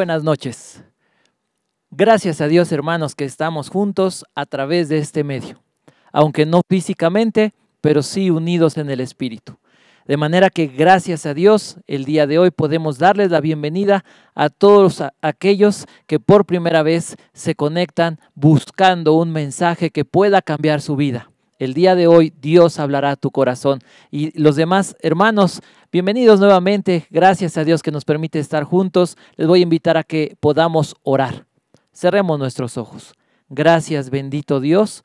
buenas noches. Gracias a Dios, hermanos, que estamos juntos a través de este medio, aunque no físicamente, pero sí unidos en el Espíritu. De manera que gracias a Dios, el día de hoy podemos darles la bienvenida a todos aquellos que por primera vez se conectan buscando un mensaje que pueda cambiar su vida. El día de hoy Dios hablará a tu corazón. Y los demás hermanos, bienvenidos nuevamente. Gracias a Dios que nos permite estar juntos. Les voy a invitar a que podamos orar. Cerremos nuestros ojos. Gracias, bendito Dios,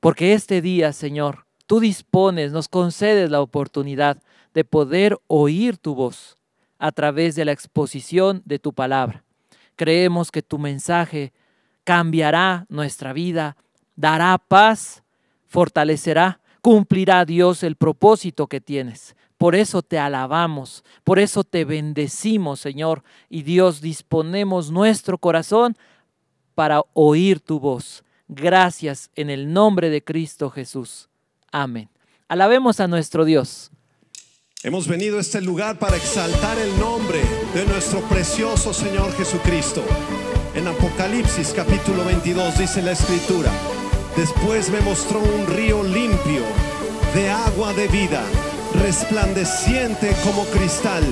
porque este día, Señor, tú dispones, nos concedes la oportunidad de poder oír tu voz a través de la exposición de tu palabra. Creemos que tu mensaje cambiará nuestra vida, dará paz fortalecerá, cumplirá Dios el propósito que tienes. Por eso te alabamos, por eso te bendecimos, Señor. Y Dios, disponemos nuestro corazón para oír tu voz. Gracias en el nombre de Cristo Jesús. Amén. Alabemos a nuestro Dios. Hemos venido a este lugar para exaltar el nombre de nuestro precioso Señor Jesucristo. En Apocalipsis capítulo 22 dice la escritura. Después me mostró un río limpio de agua de vida, resplandeciente como cristal,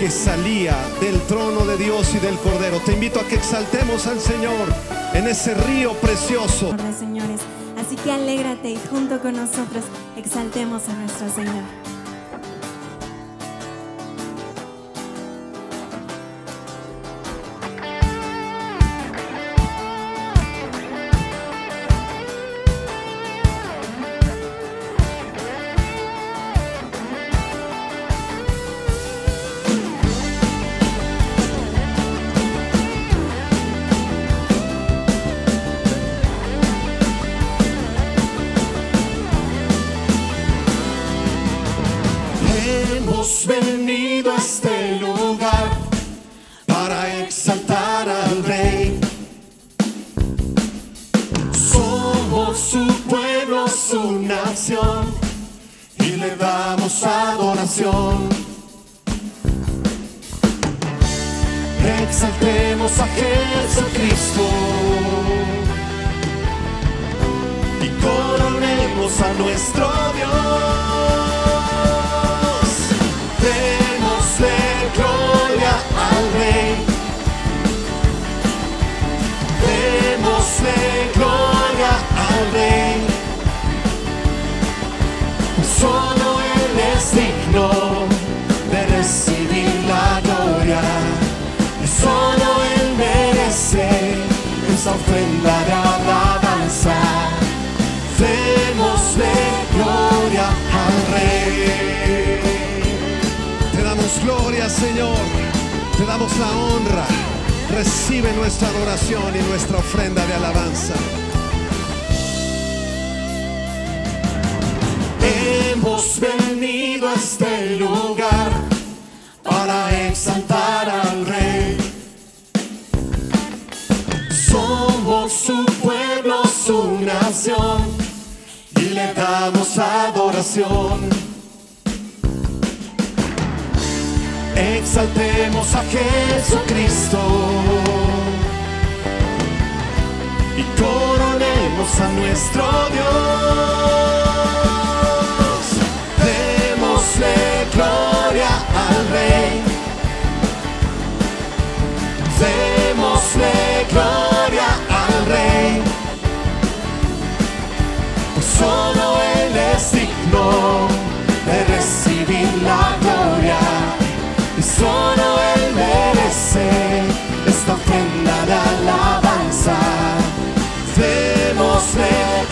que salía del trono de Dios y del Cordero. Te invito a que exaltemos al Señor en ese río precioso. Señores, así que alégrate y junto con nosotros exaltemos a nuestro Señor. Gloria Señor. Te damos la honra. Recibe nuestra adoración y nuestra ofrenda de alabanza. Hemos venido a este lugar para exaltar al Rey. Somos su pueblo, su nación y le damos adoración. exaltemos a Jesucristo y coronemos a nuestro Dios. Démosle gloria al Rey. Démosle gloria al Rey. solo Él es digno de recibir la gloria solo Él merece esta ofrenda de alabanza. Démosle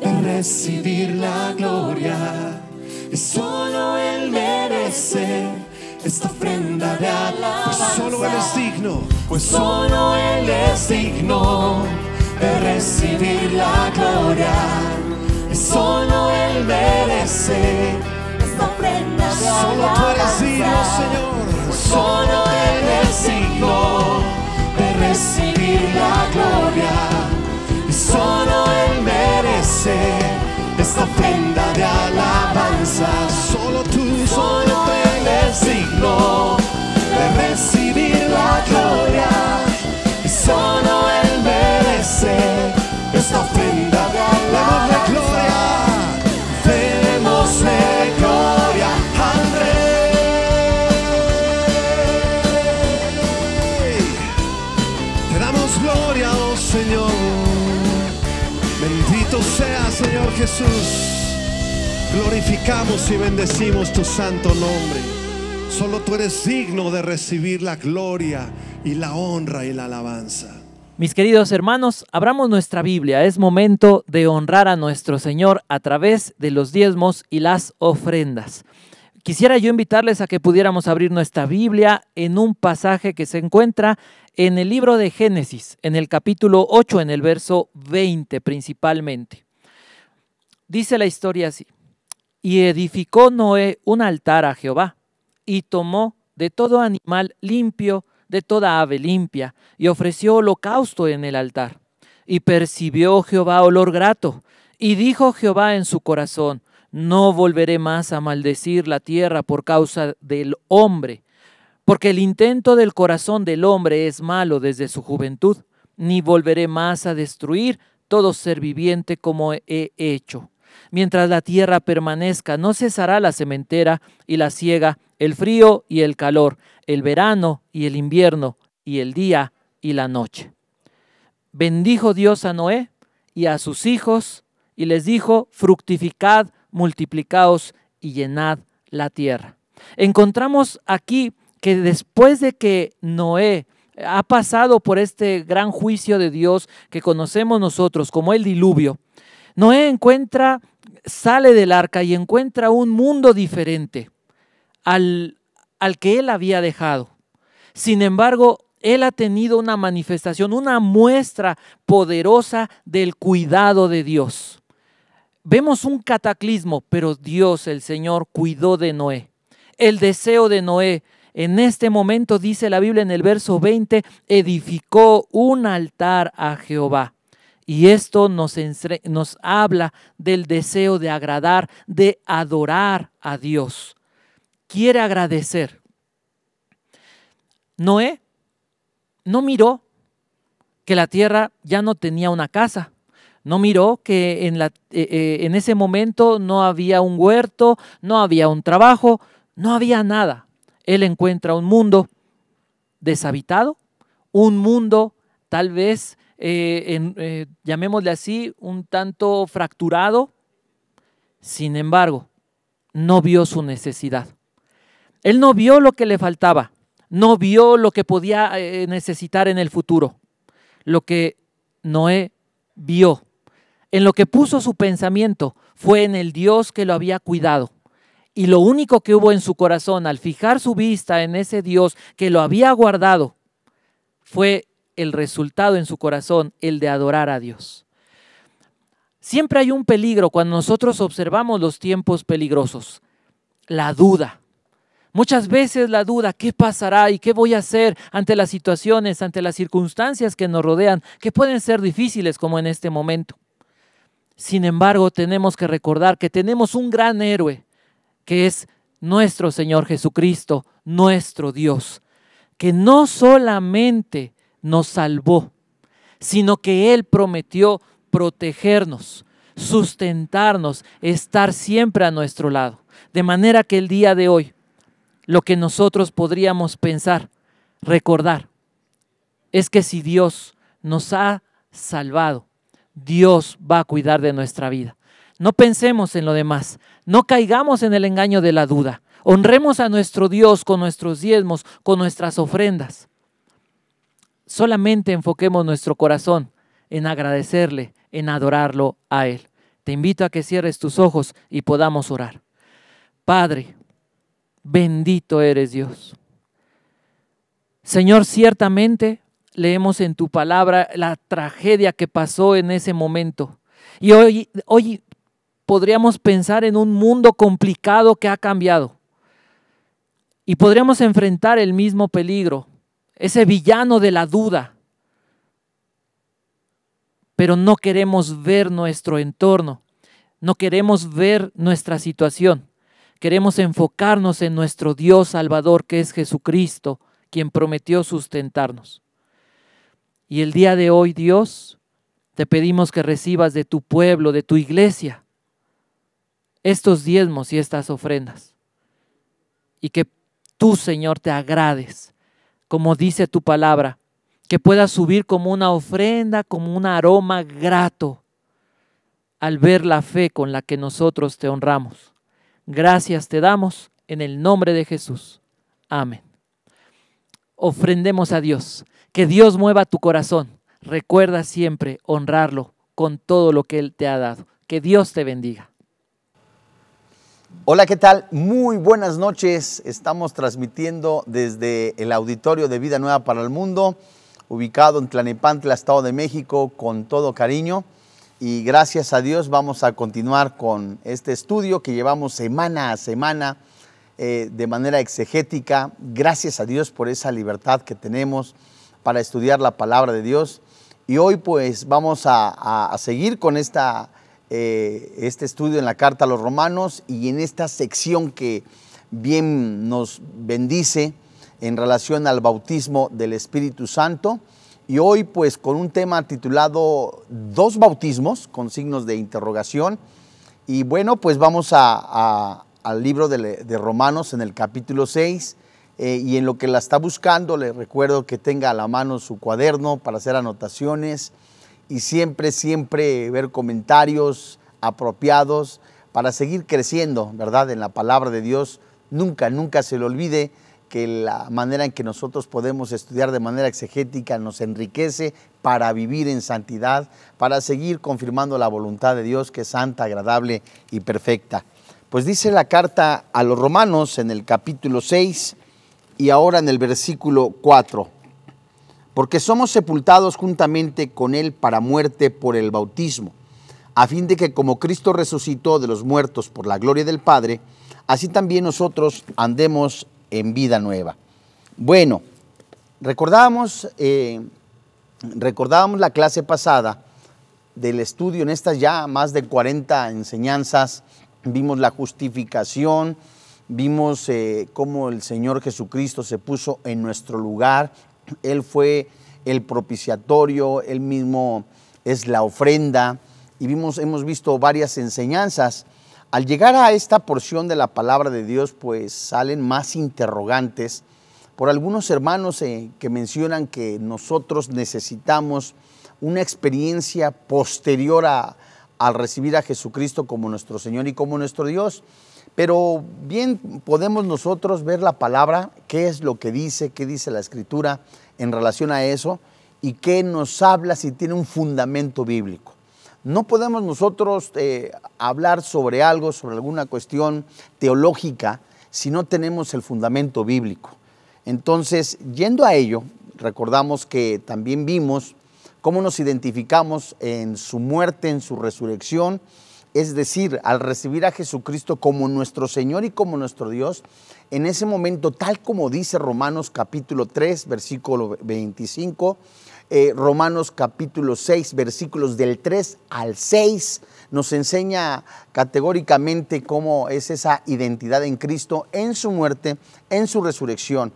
de recibir la gloria. es solo Él merece esta ofrenda de pues alabanza. Pues solo Él es digno. Pues solo Él es digno de recibir la gloria. es solo Él merece esta ofrenda de Solo tú eres digno, Señor. Pues solo Él es digno de recibir la gloria solo Él merece esta ofrenda de alabanza Jesús, glorificamos y bendecimos tu santo nombre. Solo tú eres digno de recibir la gloria y la honra y la alabanza. Mis queridos hermanos, abramos nuestra Biblia. Es momento de honrar a nuestro Señor a través de los diezmos y las ofrendas. Quisiera yo invitarles a que pudiéramos abrir nuestra Biblia en un pasaje que se encuentra en el libro de Génesis, en el capítulo 8, en el verso 20 principalmente. Dice la historia así. Y edificó Noé un altar a Jehová y tomó de todo animal limpio, de toda ave limpia, y ofreció holocausto en el altar. Y percibió Jehová olor grato, y dijo Jehová en su corazón, no volveré más a maldecir la tierra por causa del hombre, porque el intento del corazón del hombre es malo desde su juventud, ni volveré más a destruir todo ser viviente como he hecho mientras la tierra permanezca. No cesará la cementera y la ciega, el frío y el calor, el verano y el invierno, y el día y la noche. Bendijo Dios a Noé y a sus hijos, y les dijo, fructificad, multiplicaos y llenad la tierra. Encontramos aquí que después de que Noé ha pasado por este gran juicio de Dios que conocemos nosotros como el diluvio, Noé encuentra, sale del arca y encuentra un mundo diferente al, al que él había dejado. Sin embargo, él ha tenido una manifestación, una muestra poderosa del cuidado de Dios. Vemos un cataclismo, pero Dios, el Señor, cuidó de Noé. El deseo de Noé, en este momento dice la Biblia en el verso 20, edificó un altar a Jehová. Y esto nos, habla del deseo de agradar, de adorar a Dios. Quiere agradecer. Noé no miró que la tierra ya no tenía una casa. No miró que en, eh, eh, en, ese momento no había un huerto, no había un trabajo, no había nada. Él encuentra un mundo deshabitado, un mundo tal vez eh, eh, llamémosle así, un tanto fracturado. Sin embargo, no vio su necesidad. Él no vio lo que le faltaba, no vio lo que podía eh, necesitar en el futuro. Lo que Noé vio, en lo que puso su pensamiento, fue en el Dios que lo había cuidado. Y lo único que hubo en su corazón al fijar su vista en ese Dios que lo había guardado fue el resultado en su corazón, el de adorar a Dios. Siempre hay un peligro cuando nosotros observamos los tiempos peligrosos, la duda. Muchas veces la duda, ¿qué pasará y qué voy a hacer ante las situaciones, ante las circunstancias que nos rodean, que pueden ser difíciles como en este momento? Sin embargo, tenemos que recordar que tenemos un gran héroe, que es nuestro Señor Jesucristo, nuestro Dios, que no solamente nos salvó, sino que Él prometió protegernos, sustentarnos, estar siempre a nuestro lado. De manera que el día de hoy, lo que nosotros podríamos pensar, recordar, es que si Dios nos ha salvado, Dios va a cuidar de nuestra vida. No pensemos en lo demás, no caigamos en el engaño de la duda. Honremos a nuestro Dios con nuestros diezmos, con nuestras ofrendas solamente enfoquemos nuestro corazón en agradecerle, en adorarlo a Él. Te invito a que cierres tus ojos y podamos orar. Padre, bendito eres Dios. Señor, ciertamente leemos en tu palabra la tragedia que pasó en ese momento. Y hoy, hoy podríamos pensar en un mundo complicado que ha cambiado. Y podríamos enfrentar el mismo peligro ese villano de la duda. Pero no queremos ver nuestro entorno, no queremos ver nuestra situación. Queremos enfocarnos en nuestro Dios Salvador, que es Jesucristo, quien prometió sustentarnos. Y el día de hoy, Dios, te pedimos que recibas de tu pueblo, de tu iglesia, estos diezmos y estas ofrendas. Y que tú, Señor, te agrades como dice tu palabra, que pueda subir como una ofrenda, como un aroma grato al ver la fe con la que nosotros te honramos. Gracias te damos en el nombre de Jesús. Amén. Ofrendemos a Dios, que Dios mueva tu corazón. Recuerda siempre honrarlo con todo lo que Él te ha dado. Que Dios te bendiga. Hola, ¿qué tal? Muy buenas noches. Estamos transmitiendo desde el auditorio de Vida Nueva para el Mundo, ubicado en Tlanepantla, Estado de México, con todo cariño. Y gracias a Dios vamos a continuar con este estudio que llevamos semana a semana eh, de manera exegética. Gracias a Dios por esa libertad que tenemos para estudiar la palabra de Dios. Y hoy pues vamos a, a seguir con esta eh, este estudio en la Carta a los Romanos y en esta sección que bien nos bendice en relación al bautismo del Espíritu Santo. Y hoy pues con un tema titulado Dos bautismos con signos de interrogación. Y bueno, pues vamos al libro de, Romanos en el capítulo 6. Eh, y en lo que la está buscando, le recuerdo que tenga a la mano su cuaderno para hacer anotaciones y siempre, siempre ver comentarios apropiados para seguir creciendo, ¿verdad? En la palabra de Dios. Nunca, nunca se le olvide que la manera en que nosotros podemos estudiar de manera exegética nos enriquece para vivir en santidad, para seguir confirmando la voluntad de Dios que es santa, agradable y perfecta. Pues dice la carta a los romanos en el capítulo 6 y ahora en el versículo 4 porque somos sepultados juntamente con Él para muerte por el bautismo, a fin de que como Cristo resucitó de los muertos por la gloria del Padre, así también nosotros andemos en vida nueva. Bueno, recordábamos, eh, recordábamos la clase pasada del estudio en estas ya más de 40 enseñanzas, vimos la justificación, vimos eh, cómo el Señor Jesucristo se puso en nuestro lugar él fue el propiciatorio, Él mismo es la ofrenda y hemos visto varias enseñanzas. Al llegar a esta porción de la palabra de Dios, pues salen más interrogantes por algunos hermanos eh, que mencionan que nosotros necesitamos una experiencia posterior a, al recibir a Jesucristo como nuestro Señor y como nuestro Dios. Pero bien podemos nosotros ver la palabra, qué es lo que dice, qué dice la escritura en relación a eso y qué nos habla si tiene un fundamento bíblico. No podemos nosotros eh, hablar sobre algo, sobre alguna cuestión teológica, si no tenemos el fundamento bíblico. Entonces, yendo a ello, recordamos que también vimos cómo nos identificamos en su muerte, en su resurrección es decir, al recibir a Jesucristo como nuestro Señor y como nuestro Dios, en ese momento, tal como dice Romanos capítulo 3, versículo 25, eh, Romanos capítulo 6, versículos del 3 al 6, nos enseña categóricamente cómo es esa identidad en Cristo, en su muerte, en su resurrección,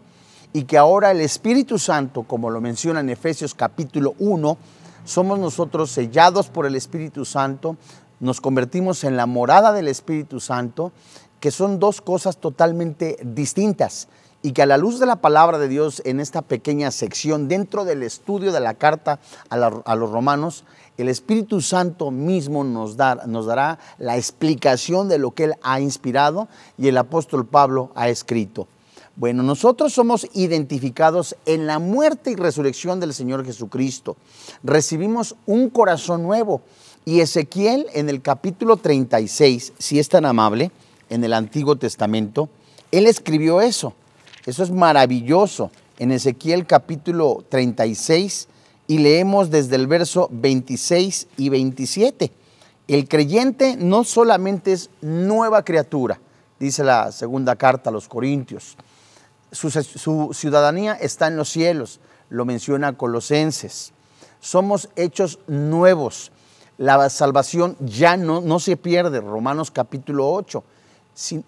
y que ahora el Espíritu Santo, como lo menciona en Efesios capítulo 1, somos nosotros sellados por el Espíritu Santo, nos convertimos en la morada del Espíritu Santo, que son dos cosas totalmente distintas y que a la luz de la palabra de Dios en esta pequeña sección, dentro del estudio de la carta a, los romanos, el Espíritu Santo mismo nos dará la explicación de lo que Él ha inspirado y el apóstol Pablo ha escrito. Bueno, nosotros somos identificados en la muerte y resurrección del Señor Jesucristo. Recibimos un corazón nuevo y Ezequiel en el capítulo 36, si es tan amable, en el Antiguo Testamento, él escribió eso. Eso es maravilloso. En Ezequiel capítulo 36 y leemos desde el verso 26 y 27. El creyente no solamente es nueva criatura, dice la segunda carta a los Corintios. Su, su ciudadanía está en los cielos, lo menciona Colosenses. Somos hechos nuevos la salvación ya no, no se pierde, Romanos capítulo 8.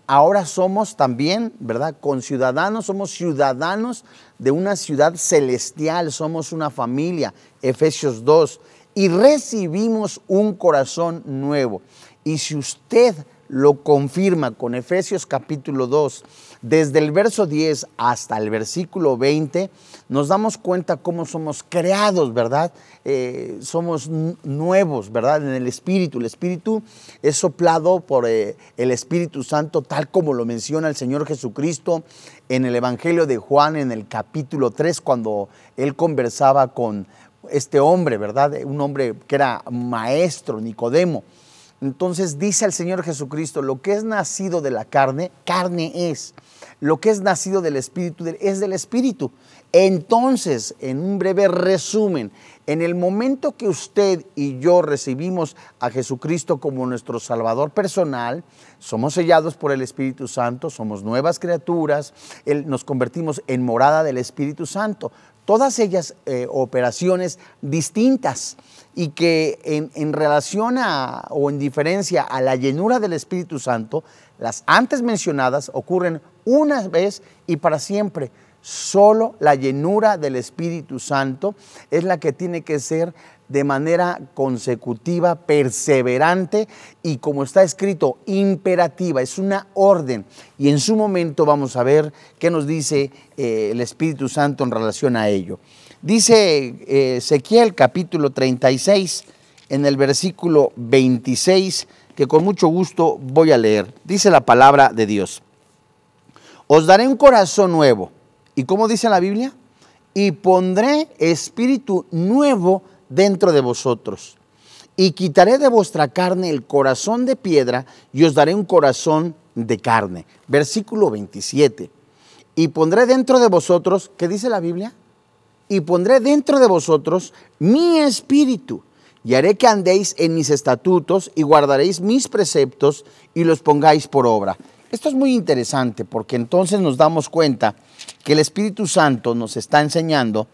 ahora somos también, ¿verdad? Conciudadanos, somos ciudadanos de una ciudad celestial, somos una familia, Efesios 2, y recibimos un corazón nuevo. Y si usted lo confirma con Efesios capítulo 2, desde el verso 10 hasta el versículo 20 nos damos cuenta cómo somos creados, ¿verdad? Eh, somos nuevos, ¿verdad? En el Espíritu. El Espíritu es soplado por eh, el Espíritu Santo, tal como lo menciona el Señor Jesucristo en el Evangelio de Juan, en el capítulo 3, cuando él conversaba con este hombre, ¿verdad? Un hombre que era maestro, Nicodemo. Entonces dice el Señor Jesucristo, lo que es nacido de la carne, carne es. Lo que es nacido del Espíritu es del Espíritu. Entonces, en un breve resumen, en el momento que usted y yo recibimos a Jesucristo como nuestro Salvador personal, somos sellados por el Espíritu Santo, somos nuevas criaturas, nos convertimos en morada del Espíritu Santo todas ellas eh, operaciones distintas y que en, relación a, o en diferencia a la llenura del Espíritu Santo, las antes mencionadas ocurren una vez y para siempre. Solo la llenura del Espíritu Santo es la que tiene que ser de manera consecutiva, perseverante y como está escrito, imperativa, es una orden. Y en su momento vamos a ver qué nos dice eh, el Espíritu Santo en relación a ello. Dice eh, Ezequiel capítulo 36 en el versículo 26 que con mucho gusto voy a leer. Dice la palabra de Dios. Os daré un corazón nuevo. ¿Y cómo dice la Biblia? Y pondré espíritu nuevo dentro de vosotros. Y quitaré de vuestra carne el corazón de piedra y os daré un corazón de carne. Versículo 27. Y pondré dentro de vosotros, ¿qué dice la Biblia? Y pondré dentro de vosotros mi espíritu y haré que andéis en mis estatutos y guardaréis mis preceptos y los pongáis por obra. Esto es muy interesante porque entonces nos damos cuenta que el Espíritu Santo nos está enseñando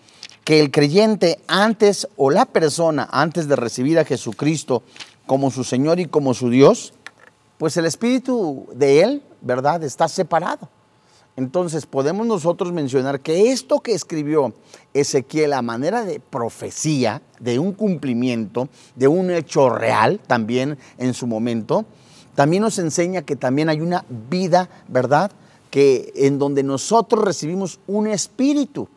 que el creyente antes o la persona antes de recibir a Jesucristo como su Señor y como su Dios, pues el espíritu de Él, ¿verdad?, está separado. Entonces podemos nosotros mencionar que esto que escribió Ezequiel a manera de profecía, de un cumplimiento, de un hecho real también en su momento, también nos enseña que también hay una vida, ¿verdad? Que en donde nosotros recibimos un espíritu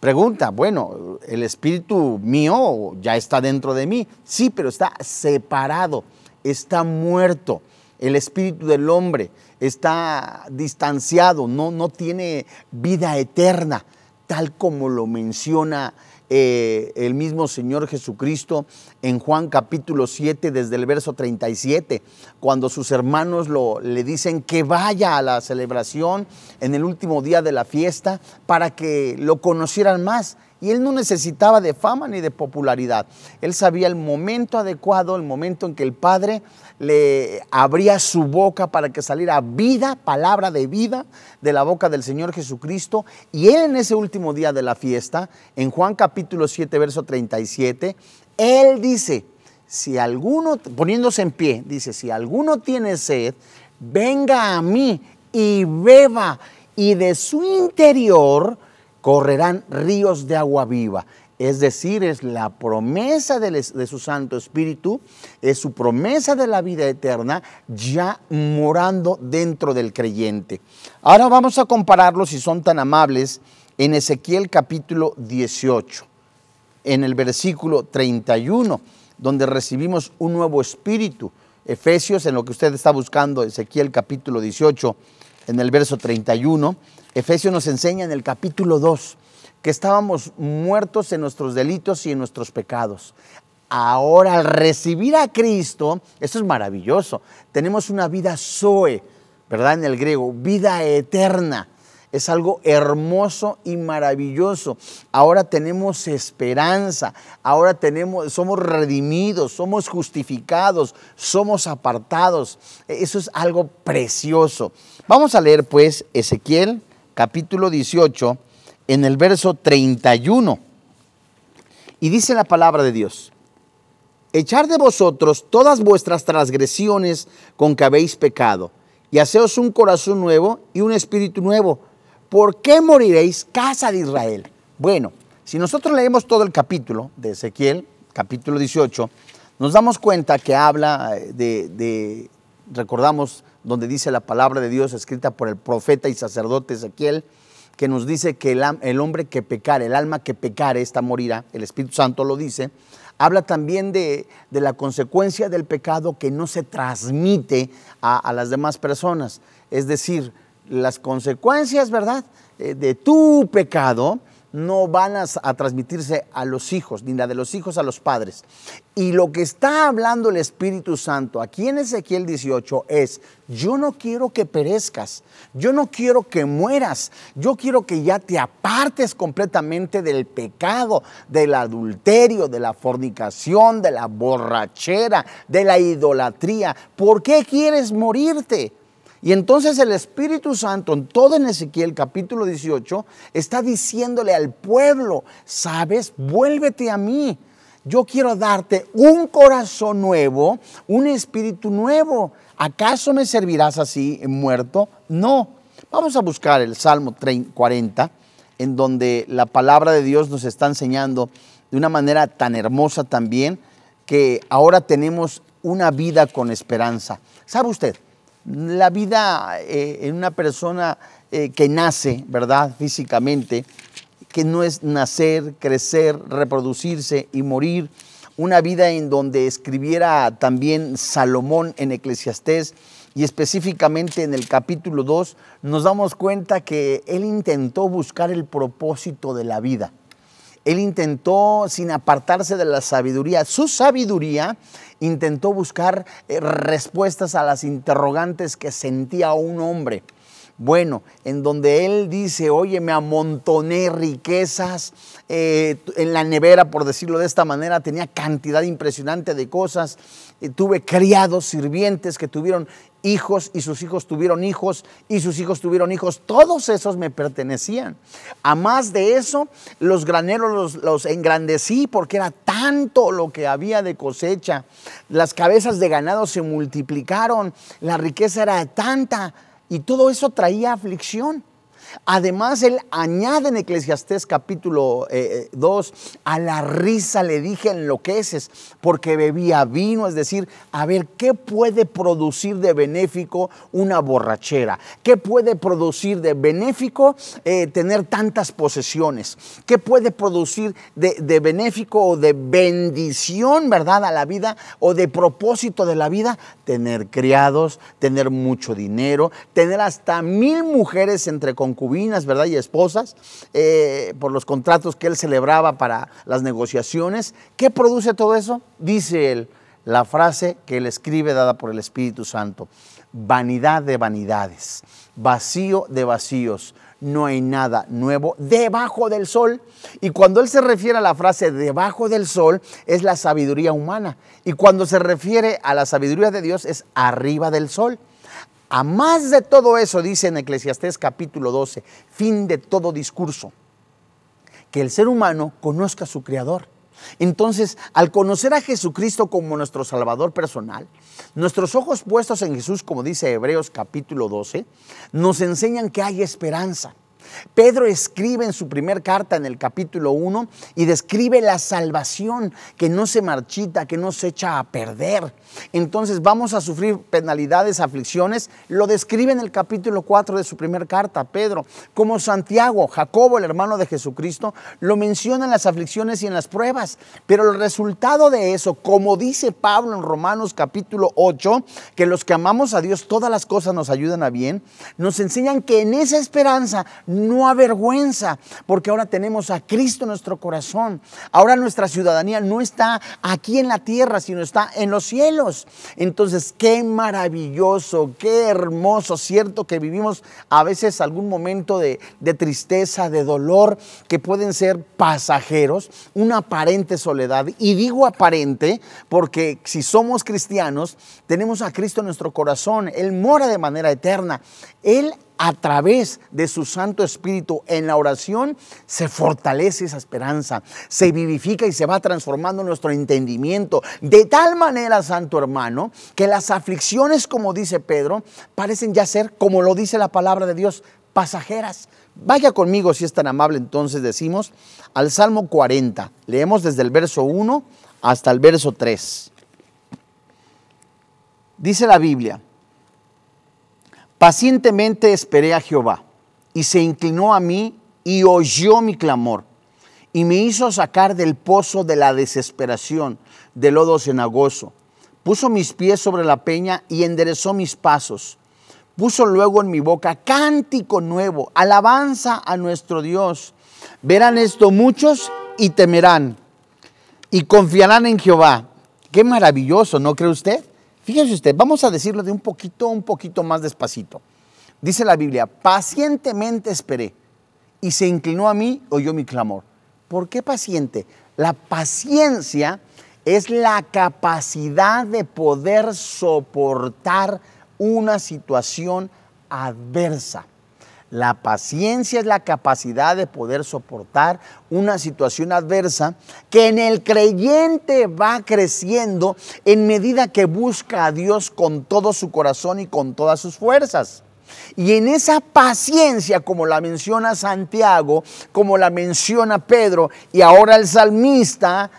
Pregunta, bueno, el espíritu mío ya está dentro de mí. Sí, pero está separado, está muerto. El espíritu del hombre está distanciado, no, no tiene vida eterna, tal como lo menciona eh, el mismo Señor Jesucristo en Juan capítulo 7, desde el verso 37, cuando sus hermanos lo, le dicen que vaya a la celebración en el último día de la fiesta para que lo conocieran más. Y él no necesitaba de fama ni de popularidad. Él sabía el momento adecuado, el momento en que el Padre le abría su boca para que saliera vida, palabra de vida, de la boca del Señor Jesucristo. Y él en ese último día de la fiesta, en Juan capítulo 7, verso 37, él dice, si alguno, poniéndose en pie, dice, si alguno tiene sed, venga a mí y beba, y de su interior correrán ríos de agua viva. Es decir, es la promesa de, su Santo Espíritu, es su promesa de la vida eterna ya morando dentro del creyente. Ahora vamos a compararlo, si son tan amables, en Ezequiel capítulo 18, en el versículo 31, donde recibimos un nuevo espíritu. Efesios, en lo que usted está buscando, Ezequiel capítulo 18, en el verso 31 Efesios nos enseña en el capítulo 2 que estábamos muertos en nuestros delitos y en nuestros pecados. Ahora, al recibir a Cristo, eso es maravilloso, tenemos una vida zoe, ¿verdad? En el griego, vida eterna. Es algo hermoso y maravilloso. Ahora tenemos esperanza, ahora tenemos, somos redimidos, somos justificados, somos apartados. Eso es algo precioso. Vamos a leer pues Ezequiel capítulo 18, en el verso 31. Y dice la palabra de Dios, echar de vosotros todas vuestras transgresiones con que habéis pecado, y haceos un corazón nuevo y un espíritu nuevo. ¿Por qué moriréis, casa de Israel? Bueno, si nosotros leemos todo el capítulo de Ezequiel, capítulo 18, nos damos cuenta que habla eh, de, de recordamos donde dice la palabra de Dios escrita por el profeta y sacerdote Ezequiel, que nos dice que el, hombre que pecare, el alma que pecare, esta morirá, el Espíritu Santo lo dice, habla también de, la consecuencia del pecado que no se transmite a, a las demás personas. Es decir, las consecuencias, ¿verdad?, eh, de tu pecado no van a, transmitirse a los hijos, ni la de los hijos a los padres. Y lo que está hablando el Espíritu Santo aquí en Ezequiel 18 es, yo no quiero que perezcas, yo no quiero que mueras, yo quiero que ya te apartes completamente del pecado, del adulterio, de la fornicación, de la borrachera, de la idolatría. ¿Por qué quieres morirte? Y entonces el Espíritu Santo, en todo en Ezequiel capítulo 18, está diciéndole al pueblo, sabes, vuélvete a mí. Yo quiero darte un corazón nuevo, un espíritu nuevo. ¿Acaso me servirás así muerto? No. Vamos a buscar el Salmo 40, en donde la palabra de Dios nos está enseñando de una manera tan hermosa también que ahora tenemos una vida con esperanza. ¿Sabe usted? la vida eh, en una persona eh, que nace, ¿verdad? Físicamente, que no es nacer, crecer, reproducirse y morir. Una vida en donde escribiera también Salomón en Eclesiastés y específicamente en el capítulo 2, nos damos cuenta que él intentó buscar el propósito de la vida. Él intentó, sin apartarse de la sabiduría, su sabiduría, intentó buscar eh, respuestas a las interrogantes que sentía un hombre bueno, en donde él dice, oye, me amontoné riquezas eh, en la nevera, por decirlo de esta manera, tenía cantidad impresionante de cosas, eh, tuve criados, sirvientes que tuvieron hijos y sus hijos tuvieron hijos y sus hijos tuvieron hijos, todos esos me pertenecían. A más de eso, los graneros los, engrandecí porque era tanto lo que había de cosecha, las cabezas de ganado se multiplicaron, la riqueza era tanta y todo eso traía aflicción. Además, él añade en Eclesiastés capítulo 2, eh, eh, a la risa le dije enloqueces, porque bebía vino, es decir, a ver, ¿qué puede producir de benéfico una borrachera? ¿Qué puede producir de benéfico eh, tener tantas posesiones? ¿Qué puede producir de, benéfico o de bendición, verdad, a la vida o de propósito de la vida? Tener criados, tener mucho dinero, tener hasta mil mujeres entre concursos cubinas ¿verdad? Y esposas, eh, por los contratos que él celebraba para las negociaciones. ¿Qué produce todo eso? Dice él la frase que él escribe dada por el Espíritu Santo. Vanidad de vanidades, vacío de vacíos, no hay nada nuevo debajo del sol. Y cuando él se refiere a la frase debajo del sol, es la sabiduría humana. Y cuando se refiere a la sabiduría de Dios, es arriba del sol. A más de todo eso, dice en Eclesiastés capítulo 12, fin de todo discurso, que el ser humano conozca a su Creador. Entonces, al conocer a Jesucristo como nuestro Salvador personal, nuestros ojos puestos en Jesús, como dice Hebreos capítulo 12, nos enseñan que hay esperanza. Pedro escribe en su primer carta en el capítulo 1 y describe la salvación que no se marchita, que no se echa a perder. Entonces vamos a sufrir penalidades, aflicciones. Lo describe en el capítulo 4 de su primer carta, Pedro. Como Santiago, Jacobo, el hermano de Jesucristo, lo menciona en las aflicciones y en las pruebas. Pero el resultado de eso, como dice Pablo en Romanos capítulo 8, que los que amamos a Dios todas las cosas nos ayudan a bien, nos enseñan que en esa esperanza no avergüenza, porque ahora tenemos a Cristo en nuestro corazón. Ahora nuestra ciudadanía no está aquí en la tierra, sino está en los cielos. Entonces, qué maravilloso, qué hermoso, cierto que vivimos a veces algún momento de, tristeza, de dolor, que pueden ser pasajeros, una aparente soledad. Y digo aparente porque si somos cristianos, tenemos a Cristo en nuestro corazón. Él mora de manera eterna. Él a través de su Santo Espíritu en la oración, se fortalece esa esperanza, se vivifica y se va transformando nuestro entendimiento. De tal manera, Santo hermano, que las aflicciones, como dice Pedro, parecen ya ser, como lo dice la palabra de Dios, pasajeras. Vaya conmigo si es tan amable, entonces decimos al Salmo 40, leemos desde el verso 1 hasta el verso 3. Dice la Biblia, Pacientemente esperé a Jehová, y se inclinó a mí y oyó mi clamor, y me hizo sacar del pozo de la desesperación, del lodo cenagoso. Puso mis pies sobre la peña y enderezó mis pasos. Puso luego en mi boca cántico nuevo, alabanza a nuestro Dios. Verán esto muchos y temerán y confiarán en Jehová. Qué maravilloso, ¿no cree usted? Fíjense usted, vamos a decirlo de un poquito, un poquito más despacito. Dice la Biblia, pacientemente esperé y se inclinó a mí, oyó mi clamor. ¿Por qué paciente? La paciencia es la capacidad de poder soportar una situación adversa. La paciencia es la capacidad de poder soportar una situación adversa que en el creyente va creciendo en medida que busca a Dios con todo su corazón y con todas sus fuerzas. Y en esa paciencia, como la menciona Santiago, como la menciona Pedro y ahora el salmista,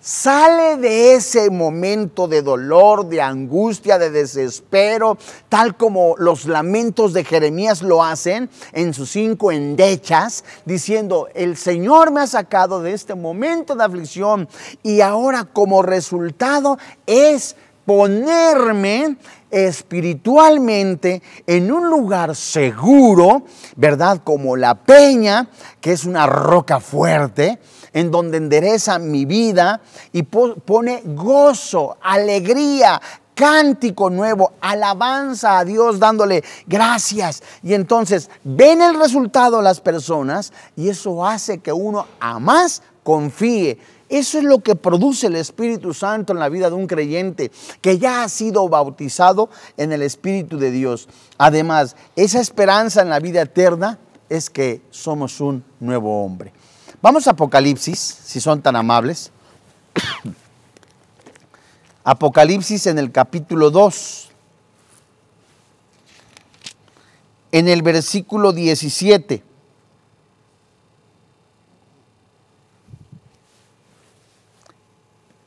Sale de ese momento de dolor, de angustia, de desespero, tal como los lamentos de Jeremías lo hacen en sus cinco endechas, diciendo, el Señor me ha sacado de este momento de aflicción y ahora como resultado es ponerme espiritualmente en un lugar seguro, ¿verdad? Como la peña, que es una roca fuerte, en donde endereza mi vida y pone gozo, alegría, cántico nuevo, alabanza a Dios dándole gracias. Y entonces ven el resultado las personas y eso hace que uno a más confíe. Eso es lo que produce el Espíritu Santo en la vida de un creyente que ya ha sido bautizado en el Espíritu de Dios. Además, esa esperanza en la vida eterna es que somos un nuevo hombre. Vamos a Apocalipsis, si son tan amables. Apocalipsis en el capítulo 2, en el versículo 17.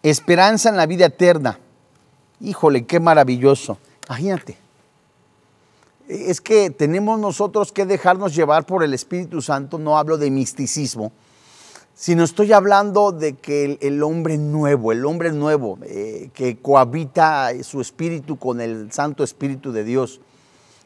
Esperanza en la vida eterna. Híjole, qué maravilloso. Imagínate. Es que tenemos nosotros que dejarnos llevar por el Espíritu Santo, no hablo de misticismo, si no estoy hablando de que el, hombre nuevo, el hombre nuevo eh, que cohabita su espíritu con el Santo Espíritu de Dios.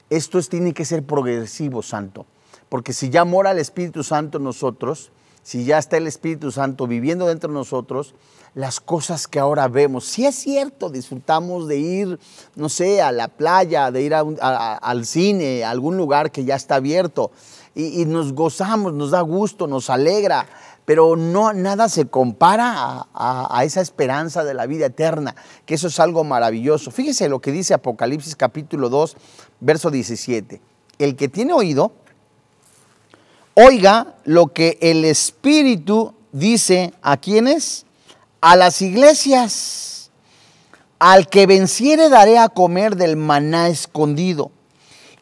Esto tiene que ser progresivo, Santo, porque si ya mora el Espíritu Santo en nosotros, si ya está el Espíritu Santo viviendo dentro de nosotros, las cosas que ahora vemos, si es cierto, disfrutamos de ir, no sé, a la playa, de ir al cine, a algún lugar que ya está abierto, y nos gozamos, nos da gusto, nos alegra, pero no, nada se compara a, esa esperanza de la vida eterna, que eso es algo maravilloso. Fíjese lo que dice Apocalipsis capítulo 2, verso 17. El que tiene oído, oiga lo que el Espíritu dice a quienes, a las iglesias. Al que venciere daré a comer del maná escondido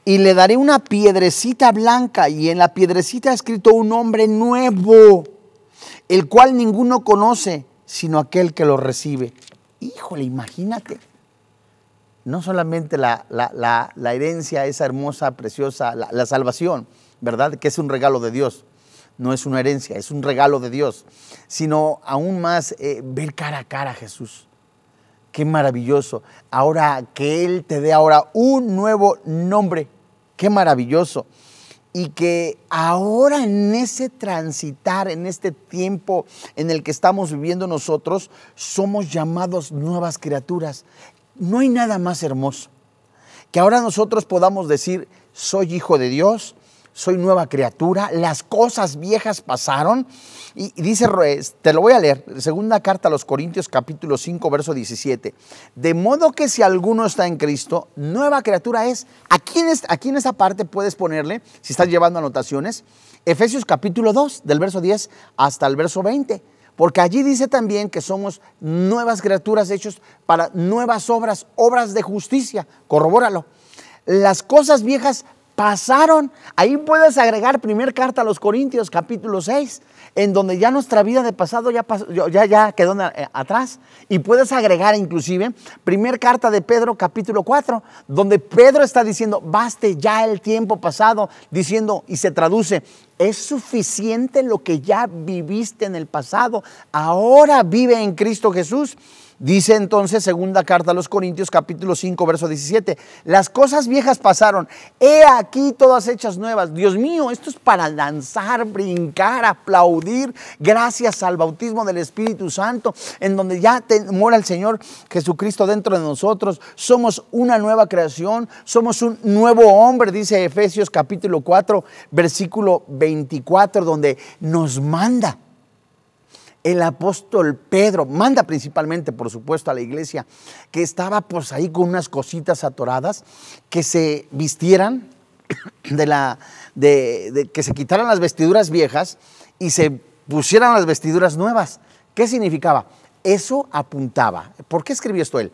y le daré una piedrecita blanca y en la piedrecita ha escrito un nombre nuevo el cual ninguno conoce sino aquel que lo recibe. Híjole, imagínate. No solamente la, herencia, esa hermosa, preciosa, la salvación, ¿verdad? Que es un regalo de Dios no es una herencia, es un regalo de Dios, sino aún más eh, ver cara a cara a Jesús. Qué maravilloso. Ahora que Él te dé ahora un nuevo nombre. Qué maravilloso y que ahora en ese transitar, en este tiempo en el que estamos viviendo nosotros, somos llamados nuevas criaturas. No hay nada más hermoso que ahora nosotros podamos decir, soy hijo de Dios, soy nueva criatura, las cosas viejas pasaron. Y dice, te lo voy a leer, segunda carta a los Corintios capítulo 5, verso 17. De modo que si alguno está en Cristo, nueva criatura es. Aquí en, esta, aquí en parte puedes ponerle, si estás llevando anotaciones, Efesios capítulo 2, del verso 10 hasta el verso 20. Porque allí dice también que somos nuevas criaturas hechos para nuevas obras, obras de justicia. Corrobóralo. Las cosas viejas pasaron. Ahí puedes agregar primera carta a los Corintios capítulo 6, en donde ya nuestra vida de pasado ya, ya, ya quedó eh, atrás. Y puedes agregar inclusive primera carta de Pedro capítulo 4, donde Pedro está diciendo, baste ya el tiempo pasado, diciendo, y se traduce, es suficiente lo que ya viviste en el pasado, ahora vive en Cristo Jesús. Dice entonces, segunda carta a los Corintios, capítulo 5, verso 17, las cosas viejas pasaron, he aquí todas hechas nuevas. Dios mío, esto es para danzar, brincar, aplaudir, gracias al bautismo del Espíritu Santo, en donde ya te, mora el Señor Jesucristo dentro de nosotros. Somos una nueva creación, somos un nuevo hombre, dice Efesios capítulo 4, versículo 24, donde nos manda el apóstol Pedro manda principalmente, por supuesto, a la iglesia que estaba pues ahí con unas cositas atoradas, que se vistieran de la, de, que se quitaran las vestiduras viejas y se pusieran las vestiduras nuevas. ¿Qué significaba? Eso apuntaba. ¿Por qué escribió esto él?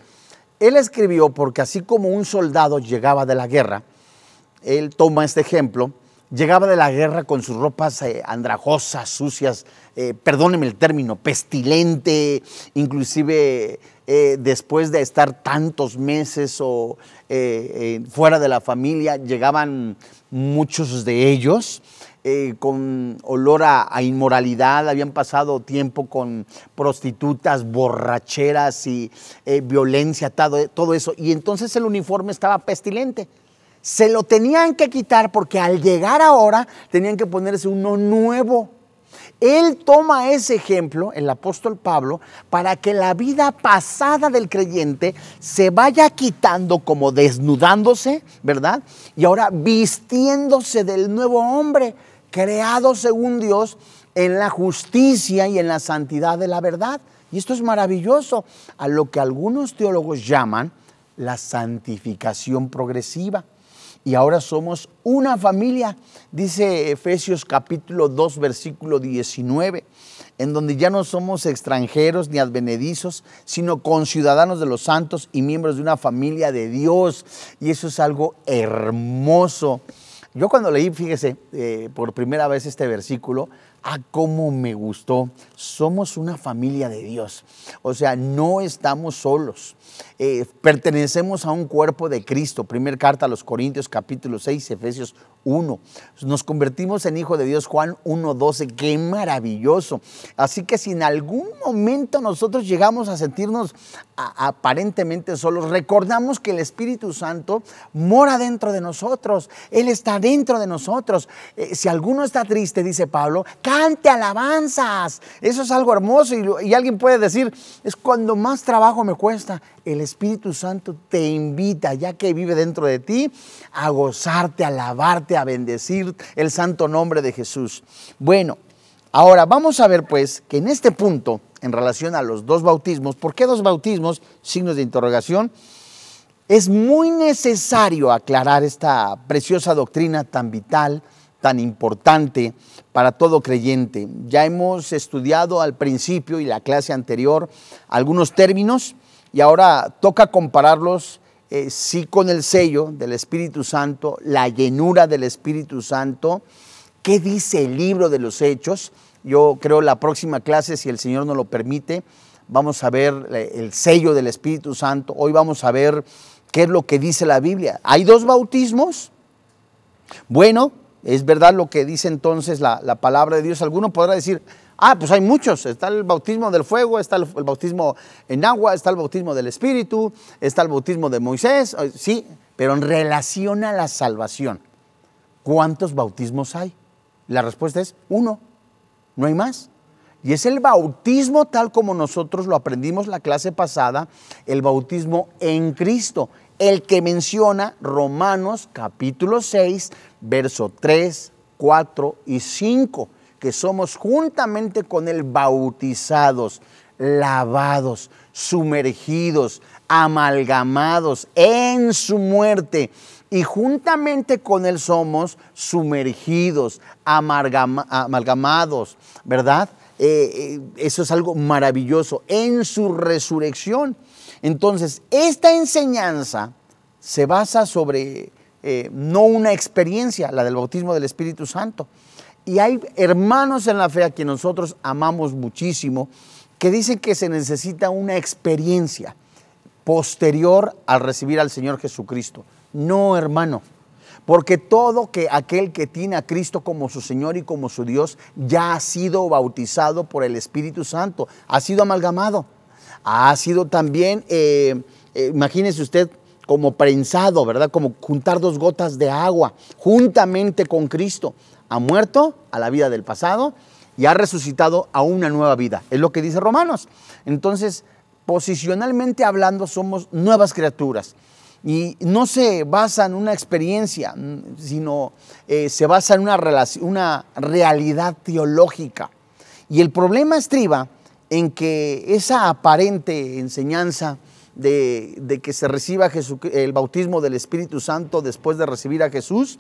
Él escribió porque así como un soldado llegaba de la guerra, él toma este ejemplo, llegaba de la guerra con sus ropas eh, andrajosas, sucias, eh, perdónenme el término, pestilente, inclusive eh, después de estar tantos meses o eh, fuera de la familia, llegaban muchos de ellos. con olor a, inmoralidad, habían pasado tiempo con prostitutas, borracheras y violencia, todo eso. Y entonces el uniforme estaba pestilente se lo tenían que quitar porque al llegar ahora tenían que ponerse uno nuevo. Él toma ese ejemplo, el apóstol Pablo, para que la vida pasada del creyente se vaya quitando como desnudándose, ¿verdad? Y ahora vistiéndose del nuevo hombre, creado según Dios en la justicia y en la santidad de la verdad. Y esto es maravilloso, a lo que algunos teólogos llaman la santificación progresiva y ahora somos una familia, dice Efesios capítulo 2, versículo 19, en donde ya no somos extranjeros ni advenedizos, sino conciudadanos de los santos y miembros de una familia de Dios. Y eso es algo hermoso. Yo cuando leí, fíjese, eh, por primera vez este versículo, a cómo me gustó. Somos una familia de Dios. O sea, no estamos solos. Eh, pertenecemos a un cuerpo de Cristo. Primer carta a los Corintios capítulo 6, Efesios 1. Nos convertimos en hijo de Dios, Juan 12. Qué maravilloso. Así que si en algún momento nosotros llegamos a sentirnos aparentemente solos, recordamos que el Espíritu Santo mora dentro de nosotros. Él está dentro de nosotros. Eh, si alguno está triste, dice Pablo, cante alabanzas. Eso es algo hermoso y, alguien puede decir, es cuando más trabajo me cuesta. El Espíritu Santo te invita, ya que vive dentro de ti, a gozarte, a alabarte, a bendecir el santo nombre de Jesús. Bueno, ahora vamos a ver pues que en este punto, en relación a los dos bautismos, ¿por qué dos bautismos? Signos de interrogación. Es muy necesario aclarar esta preciosa doctrina tan vital, tan importante, para todo creyente. Ya hemos estudiado al principio y la clase anterior algunos términos y ahora toca compararlos eh, sí con el sello del Espíritu Santo, la llenura del Espíritu Santo. ¿Qué dice el libro de los Hechos? Yo creo la próxima clase, si el Señor nos lo permite, vamos a ver eh, el sello del Espíritu Santo. Hoy vamos a ver qué es lo que dice la Biblia. Hay dos bautismos. Bueno, es verdad lo que dice entonces la, palabra de Dios. Alguno podrá decir, ah, pues hay muchos. Está el bautismo del fuego, está el, bautismo en agua, está el bautismo del Espíritu, está el bautismo de Moisés. Sí, pero en relación a la salvación, ¿cuántos bautismos hay? La respuesta es uno, no hay más. Y es el bautismo tal como nosotros lo aprendimos la clase pasada, el bautismo en Cristo, el que menciona Romanos capítulo 6, verso 3, 4 y 5, que somos juntamente con él bautizados, lavados, sumergidos, amalgamados en su muerte. Y juntamente con Él somos sumergidos, amalgamados, ¿verdad? Eh, eh, eso es algo maravilloso. En su resurrección entonces, esta enseñanza se basa sobre eh, no una experiencia, la del bautismo del Espíritu Santo. Y hay hermanos en la fe a quienes nosotros amamos muchísimo que dicen que se necesita una experiencia posterior al recibir al Señor Jesucristo. No, hermano, porque todo que aquel que tiene a Cristo como su Señor y como su Dios ya ha sido bautizado por el Espíritu Santo, ha sido amalgamado ha sido también, eh, eh, imagínese usted, como prensado, ¿verdad? Como juntar dos gotas de agua juntamente con Cristo. Ha muerto a la vida del pasado y ha resucitado a una nueva vida. Es lo que dice Romanos. Entonces, posicionalmente hablando, somos nuevas criaturas. Y no se basa en una experiencia, sino eh, se basa en una, una realidad teológica. Y el problema estriba en que esa aparente enseñanza de, que se reciba el bautismo del Espíritu Santo después de recibir a Jesús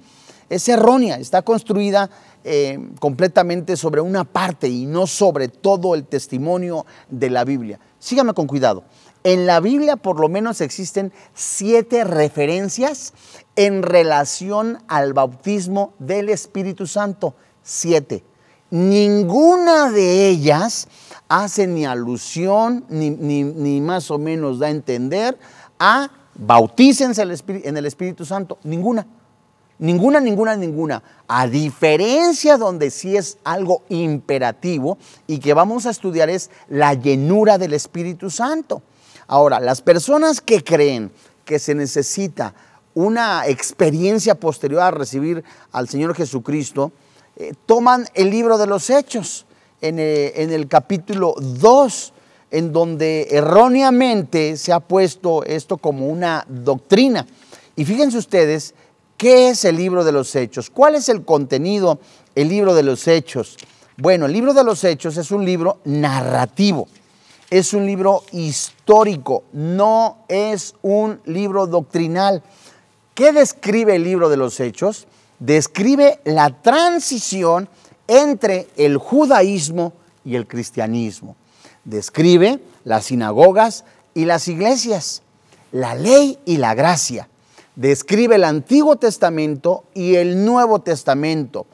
es errónea, está construida eh, completamente sobre una parte y no sobre todo el testimonio de la Biblia. Sígame con cuidado. En la Biblia por lo menos existen siete referencias en relación al bautismo del Espíritu Santo. Siete. Ninguna de ellas hace ni alusión, ni, ni más o menos da a entender a bautícense en el Espíritu Santo. Ninguna. Ninguna, ninguna, ninguna. A diferencia donde sí es algo imperativo y que vamos a estudiar es la llenura del Espíritu Santo. Ahora, las personas que creen que se necesita una experiencia posterior a recibir al Señor Jesucristo, eh, toman el libro de los hechos eh, en el, capítulo 2, en donde erróneamente se ha puesto esto como una doctrina. Y fíjense ustedes, ¿qué es el libro de los hechos? ¿Cuál es el contenido, el libro de los hechos? Bueno, el libro de los hechos es un libro narrativo, es un libro histórico, no es un libro doctrinal. ¿Qué describe el libro de los hechos? Describe la transición entre el judaísmo y el cristianismo. Describe las sinagogas y las iglesias, la ley y la gracia. Describe el Antiguo Testamento y el Nuevo Testamento.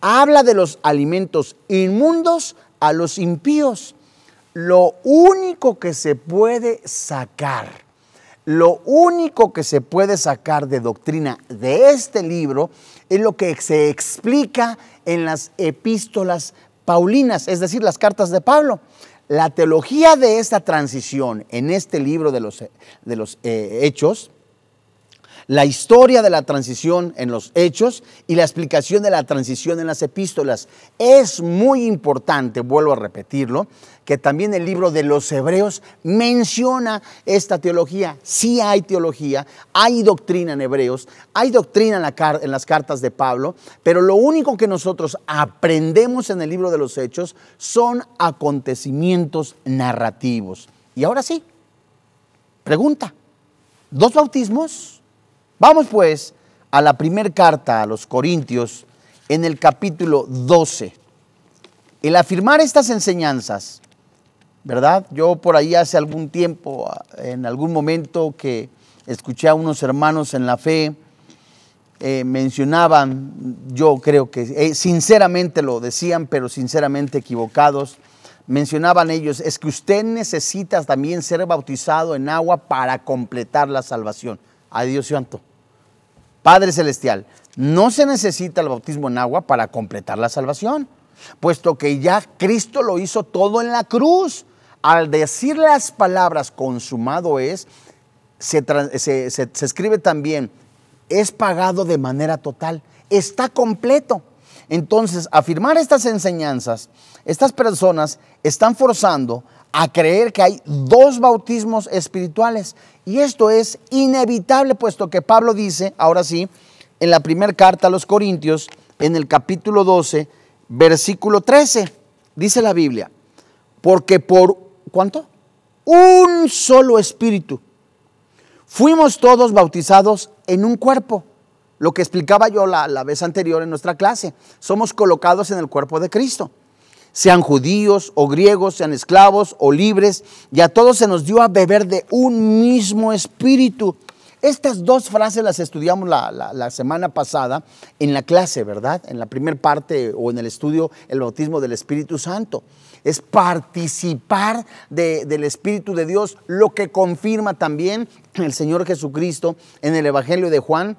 Habla de los alimentos inmundos a los impíos. Lo único que se puede sacar, lo único que se puede sacar de doctrina de este libro es lo que se explica en las epístolas paulinas, es decir, las cartas de Pablo. La teología de esta transición en este libro de los, de los eh, Hechos la historia de la transición en los hechos y la explicación de la transición en las epístolas. Es muy importante, vuelvo a repetirlo, que también el libro de los Hebreos menciona esta teología. Sí hay teología, hay doctrina en Hebreos, hay doctrina en, las cartas de Pablo, pero lo único que nosotros aprendemos en el libro de los hechos son acontecimientos narrativos. Y ahora sí, pregunta, ¿dos bautismos? Vamos pues a la primera carta a los Corintios en el capítulo 12. El afirmar estas enseñanzas, ¿verdad? Yo por ahí hace algún tiempo, en algún momento que escuché a unos hermanos en la fe, eh, mencionaban, yo creo que eh, sinceramente lo decían, pero sinceramente equivocados, mencionaban ellos, es que usted necesita también ser bautizado en agua para completar la salvación. Adiós santo. Padre Celestial, no se necesita el bautismo en agua para completar la salvación, puesto que ya Cristo lo hizo todo en la cruz. Al decir las palabras consumado es, se, escribe también, es pagado de manera total, está completo. Entonces, afirmar estas enseñanzas, estas personas están forzando a creer que hay dos bautismos espirituales. Y esto es inevitable, puesto que Pablo dice, ahora sí, en la primera carta a los Corintios, en el capítulo 12, versículo 13, dice la Biblia, porque por, ¿cuánto? Un solo espíritu. Fuimos todos bautizados en un cuerpo. Lo que explicaba yo la, la vez anterior en nuestra clase. Somos colocados en el cuerpo de Cristo sean judíos o griegos, sean esclavos o libres, y a todos se nos dio a beber de un mismo espíritu. Estas dos frases las estudiamos la, semana pasada en la clase, ¿verdad? En la primera parte o en el estudio, el bautismo del Espíritu Santo. Es participar del Espíritu de Dios, lo que confirma también el Señor Jesucristo en el Evangelio de Juan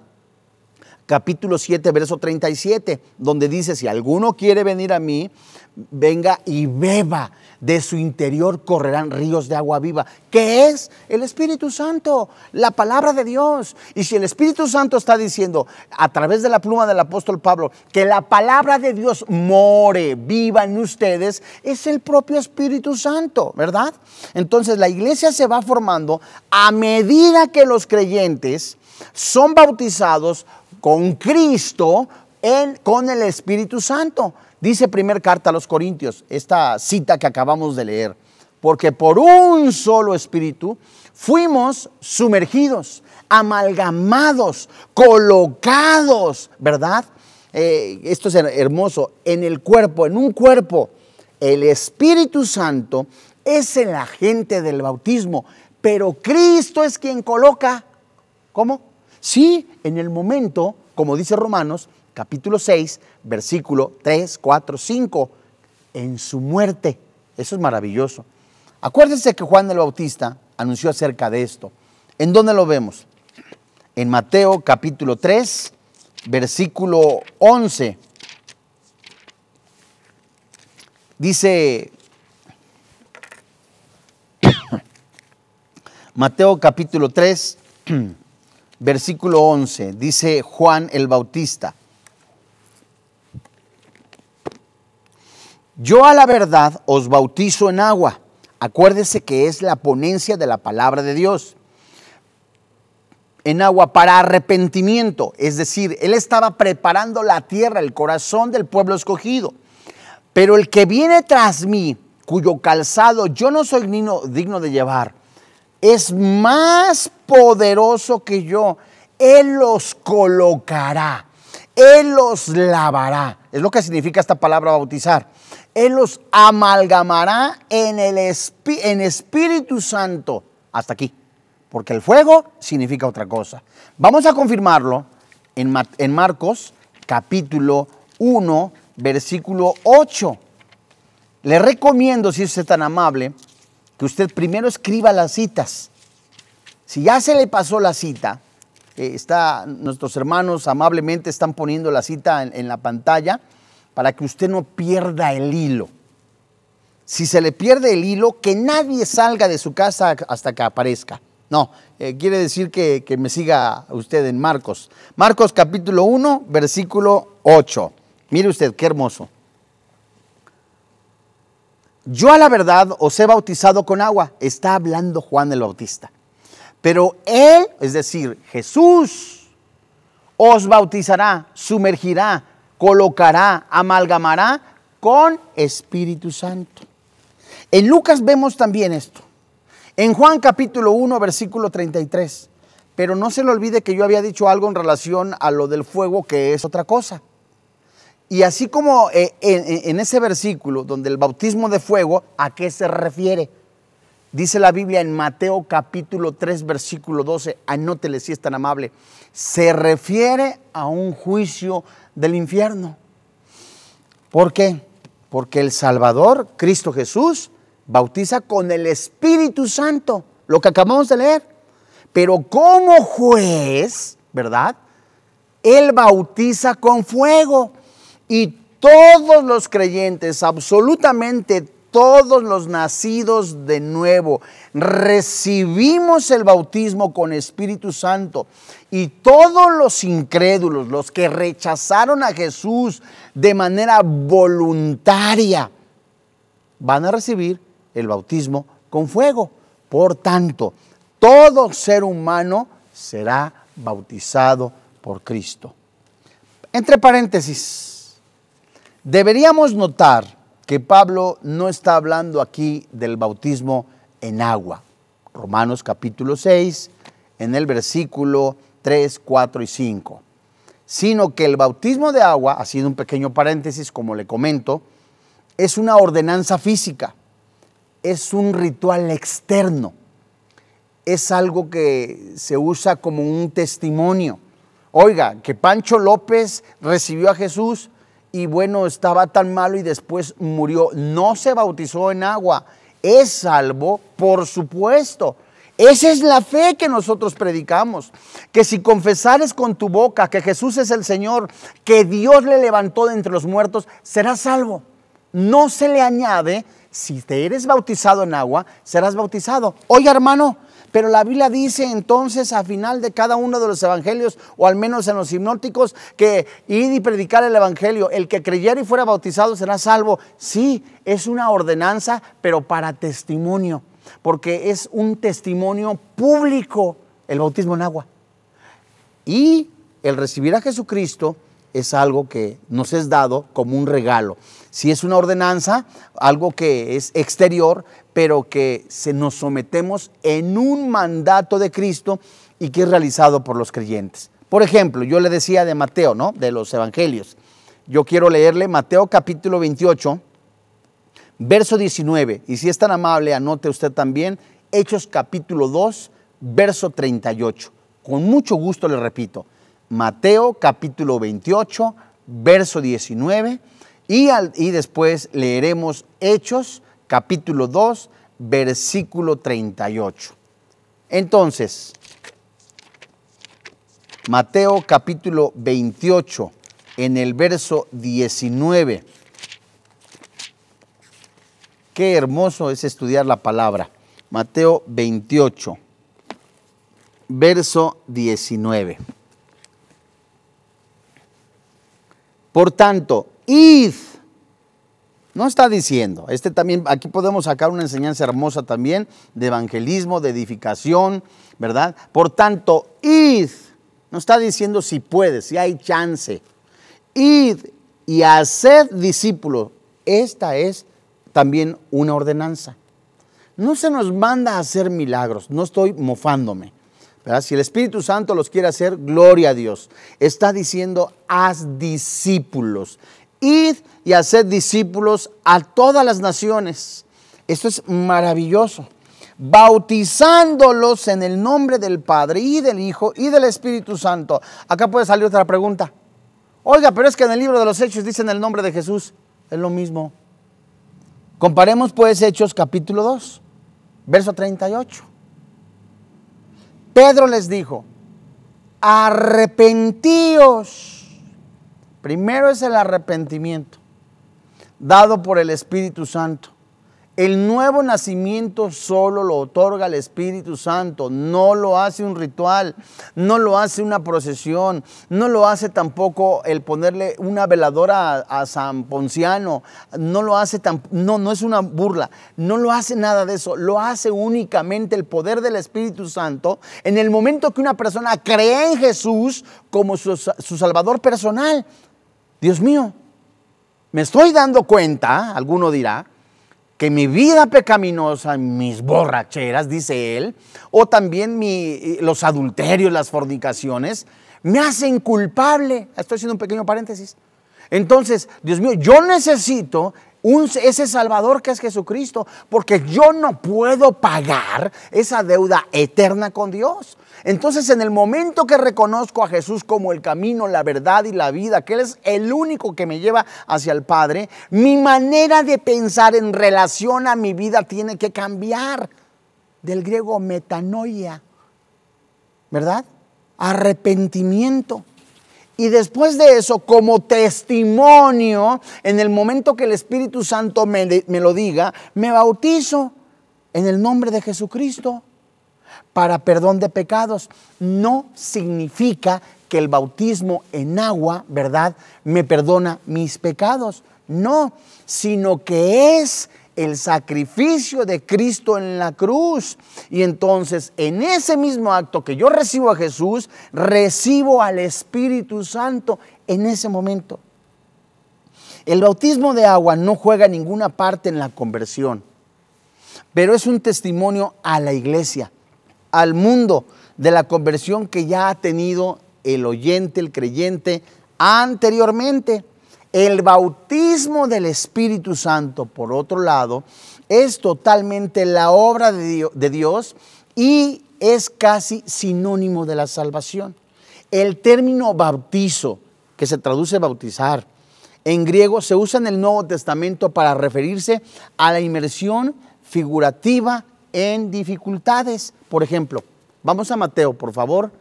capítulo 7, verso 37, donde dice, si alguno quiere venir a mí, venga y beba, de su interior correrán ríos de agua viva. ¿Qué es? El Espíritu Santo, la palabra de Dios. Y si el Espíritu Santo está diciendo a través de la pluma del apóstol Pablo que la palabra de Dios more, viva en ustedes, es el propio Espíritu Santo, ¿verdad? Entonces la iglesia se va formando a medida que los creyentes son bautizados con Cristo, en, con el Espíritu Santo. Dice primer carta a los Corintios, esta cita que acabamos de leer. Porque por un solo espíritu fuimos sumergidos, amalgamados, colocados, ¿verdad? Eh, esto es hermoso, en el cuerpo, en un cuerpo. El Espíritu Santo es el agente del bautismo, pero Cristo es quien coloca, ¿cómo? Sí, en el momento, como dice Romanos, capítulo 6, versículo 3, 4, 5, en su muerte. Eso es maravilloso. Acuérdense que Juan el Bautista anunció acerca de esto. ¿En dónde lo vemos? En Mateo capítulo 3, versículo 11. Dice Mateo capítulo 3 versículo 11, dice Juan el Bautista. Yo a la verdad os bautizo en agua. Acuérdese que es la ponencia de la palabra de Dios. En agua para arrepentimiento. Es decir, Él estaba preparando la tierra, el corazón del pueblo escogido. Pero el que viene tras mí, cuyo calzado yo no soy digno, digno de llevar, es más poderoso que yo. Él los colocará, Él los lavará. Es lo que significa esta palabra bautizar. Él los amalgamará en el en Espíritu Santo. Hasta aquí. Porque el fuego significa otra cosa. Vamos a confirmarlo en, en Marcos capítulo 1, versículo 8. Le recomiendo, si usted es tan amable, que usted primero escriba las citas. Si ya se le pasó la cita, eh, está, nuestros hermanos amablemente están poniendo la cita en, la pantalla para que usted no pierda el hilo. Si se le pierde el hilo, que nadie salga de su casa hasta que aparezca. No, eh, quiere decir que, que, me siga usted en Marcos. Marcos capítulo 1, versículo 8. Mire usted, qué hermoso. Yo a la verdad os he bautizado con agua, está hablando Juan el Bautista. Pero Él, es decir, Jesús, os bautizará, sumergirá, colocará, amalgamará con Espíritu Santo. En Lucas vemos también esto. En Juan capítulo 1, versículo 33. Pero no se le olvide que yo había dicho algo en relación a lo del fuego, que es otra cosa. Y así como eh, en, en, ese versículo donde el bautismo de fuego, ¿a qué se refiere? Dice la Biblia en Mateo capítulo 3, versículo 12, anótele si es tan amable, se refiere a un juicio del infierno. ¿Por qué? Porque el Salvador, Cristo Jesús, bautiza con el Espíritu Santo, lo que acabamos de leer. Pero como juez, ¿verdad? Él bautiza con fuego. Y todos los creyentes, absolutamente todos los nacidos de nuevo, recibimos el bautismo con Espíritu Santo. Y todos los incrédulos, los que rechazaron a Jesús de manera voluntaria, van a recibir el bautismo con fuego. Por tanto, todo ser humano será bautizado por Cristo. Entre paréntesis, Deberíamos notar que Pablo no está hablando aquí del bautismo en agua. Romanos capítulo 6, en el versículo 3, 4 y 5. Sino que el bautismo de agua, haciendo un pequeño paréntesis como le comento, es una ordenanza física, es un ritual externo, es algo que se usa como un testimonio. Oiga, que Pancho López recibió a Jesús, y bueno, estaba tan malo y después murió. No se bautizó en agua, es salvo, por supuesto. Esa es la fe que nosotros predicamos, que si confesares con tu boca que Jesús es el Señor, que Dios le levantó de entre los muertos, serás salvo. No se le añade, si te eres bautizado en agua, serás bautizado. Oye hermano, pero la Biblia dice entonces a final de cada uno de los evangelios, o al menos en los hipnóticos, que ir y predicar el evangelio, el que creyera y fuera bautizado será salvo. Sí, es una ordenanza, pero para testimonio, porque es un testimonio público el bautismo en agua. Y el recibir a Jesucristo es algo que nos es dado como un regalo. Si es una ordenanza, algo que es exterior, pero que se nos sometemos en un mandato de Cristo y que es realizado por los creyentes. Por ejemplo, yo le decía de Mateo, ¿no? De los evangelios. Yo quiero leerle Mateo capítulo 28, verso 19. Y si es tan amable, anote usted también Hechos capítulo 2, verso 38. Con mucho gusto le repito, Mateo capítulo 28, verso 19. Y, y después leeremos Hechos capítulo 2, versículo 38. Entonces, Mateo capítulo 28, en el verso 19. Qué hermoso es estudiar la palabra. Mateo 28, verso 19. Por tanto, id no está diciendo. Este también, aquí podemos sacar una enseñanza hermosa también de evangelismo, de edificación, ¿verdad? Por tanto, id. No está diciendo si puedes, si hay chance. Id y haced discípulos. Esta es también una ordenanza. No se nos manda a hacer milagros, no estoy mofándome. ¿verdad? Si el Espíritu Santo los quiere hacer, gloria a Dios. Está diciendo, haz discípulos id y haced discípulos a todas las naciones. Esto es maravilloso. Bautizándolos en el nombre del Padre y del Hijo y del Espíritu Santo. Acá puede salir otra pregunta. Oiga, pero es que en el libro de los Hechos dicen el nombre de Jesús. Es lo mismo. Comparemos pues Hechos capítulo 2, verso 38. Pedro les dijo, arrepentíos Primero es el arrepentimiento, dado por el Espíritu Santo. El nuevo nacimiento solo lo otorga el Espíritu Santo, no lo hace un ritual, no lo hace una procesión, no lo hace tampoco el ponerle una veladora a, San Ponciano, no lo hace tan, no, no es una burla, no lo hace nada de eso, lo hace únicamente el poder del Espíritu Santo en el momento que una persona cree en Jesús como su, su Salvador personal, Dios mío, me estoy dando cuenta, alguno dirá, que mi vida pecaminosa, mis borracheras, dice él, o también eh, los adulterios, las fornicaciones, me hacen culpable. Estoy haciendo un pequeño paréntesis. Entonces, Dios mío, yo necesito ese Salvador que es Jesucristo, porque yo no puedo pagar esa deuda eterna con Dios. Entonces en el momento que reconozco a Jesús como el camino, la verdad y la vida, que Él es el único que me lleva hacia el Padre, mi manera de pensar en relación a mi vida tiene que cambiar. Del griego metanoia, ¿verdad? Arrepentimiento. Y después de eso, como testimonio, en el momento que el Espíritu Santo me, me lo diga, me bautizo en el nombre de Jesucristo para perdón de pecados, no significa que el bautismo en agua, ¿verdad?, me perdona mis pecados. No, sino que es el sacrificio de Cristo en la cruz. Y entonces en ese mismo acto que yo recibo a Jesús, recibo al Espíritu Santo en ese momento. El bautismo de agua no juega ninguna parte en la conversión, pero es un testimonio a la iglesia al mundo de la conversión que ya ha tenido el oyente, el creyente anteriormente. El bautismo del Espíritu Santo, por otro lado, es totalmente la obra de Dios, y es casi sinónimo de la salvación. El término bautizo, que se traduce bautizar, en griego se usa en el Nuevo Testamento para referirse a la inmersión figurativa en dificultades. Por ejemplo, vamos a Mateo, por favor.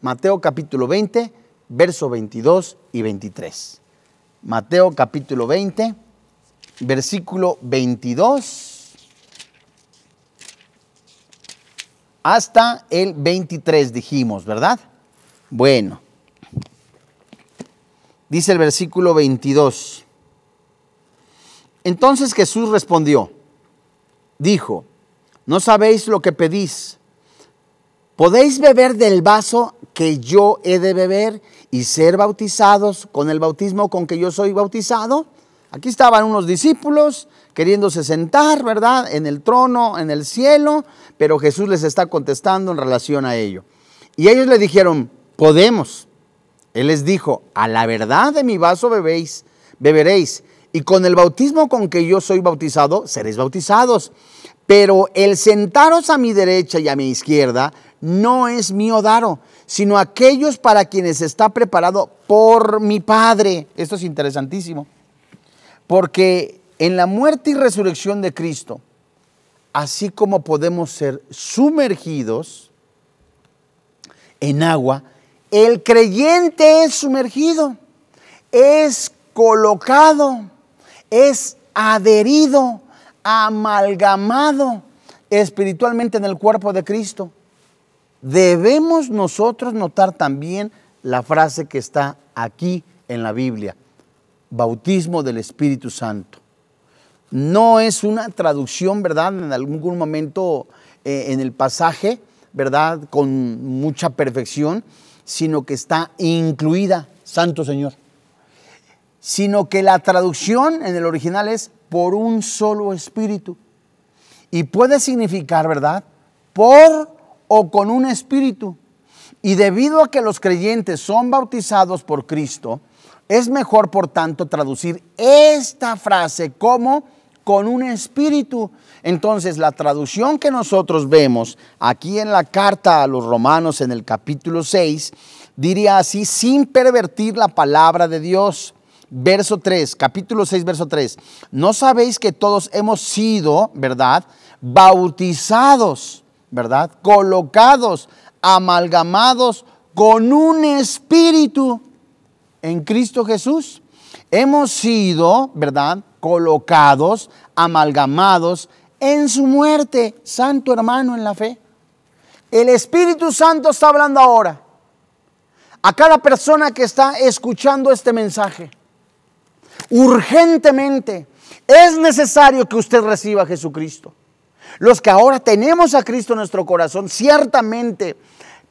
Mateo capítulo 20, verso 22 y 23. Mateo capítulo 20, versículo 22 hasta el 23 dijimos, ¿verdad? Bueno, dice el versículo 22. Entonces Jesús respondió, dijo, no sabéis lo que pedís. ¿Podéis beber del vaso que yo he de beber y ser bautizados con el bautismo con que yo soy bautizado? Aquí estaban unos discípulos queriéndose sentar, ¿verdad? En el trono, en el cielo, pero Jesús les está contestando en relación a ello. Y ellos le dijeron, podemos. Él les dijo, a la verdad de mi vaso bebéis, beberéis, y con el bautismo con que yo soy bautizado, seréis bautizados. Pero el sentaros a mi derecha y a mi izquierda no es mío daro, sino aquellos para quienes está preparado por mi Padre. Esto es interesantísimo. Porque en la muerte y resurrección de Cristo, así como podemos ser sumergidos en agua, el creyente es sumergido, es colocado, es adherido, amalgamado espiritualmente en el cuerpo de Cristo. Debemos nosotros notar también la frase que está aquí en la Biblia, bautismo del Espíritu Santo. No es una traducción, ¿verdad? En algún momento eh, en el pasaje, ¿verdad? Con mucha perfección, sino que está incluida, Santo Señor. Sino que la traducción en el original es por un solo espíritu. Y puede significar, ¿verdad? Por o con un espíritu. Y debido a que los creyentes son bautizados por Cristo, es mejor, por tanto, traducir esta frase como con un espíritu. Entonces, la traducción que nosotros vemos aquí en la carta a los romanos en el capítulo 6 diría así, sin pervertir la palabra de Dios, verso 3, capítulo 6, verso 3. No sabéis que todos hemos sido, ¿verdad? Bautizados, ¿verdad? Colocados, amalgamados con un espíritu en Cristo Jesús. Hemos sido, ¿verdad? Colocados, amalgamados en su muerte, santo hermano en la fe. El Espíritu Santo está hablando ahora a cada persona que está escuchando este mensaje urgentemente. Es necesario que usted reciba a Jesucristo. Los que ahora tenemos a Cristo en nuestro corazón, ciertamente